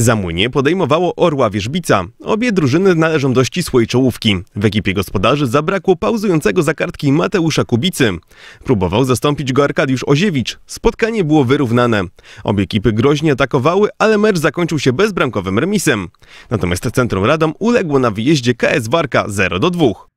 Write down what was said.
Zamłynie podejmowało Orła Wierzbica. Obie drużyny należą do ścisłej czołówki. W ekipie gospodarzy zabrakło pauzującego za kartki Mateusza Kubicy. Próbował zastąpić go Arkadiusz Oziewicz. Spotkanie było wyrównane. Obie ekipy groźnie atakowały, ale mecz zakończył się bezbramkowym remisem. Natomiast Centrum Radom uległo na wyjeździe KS Warka 0 do 2.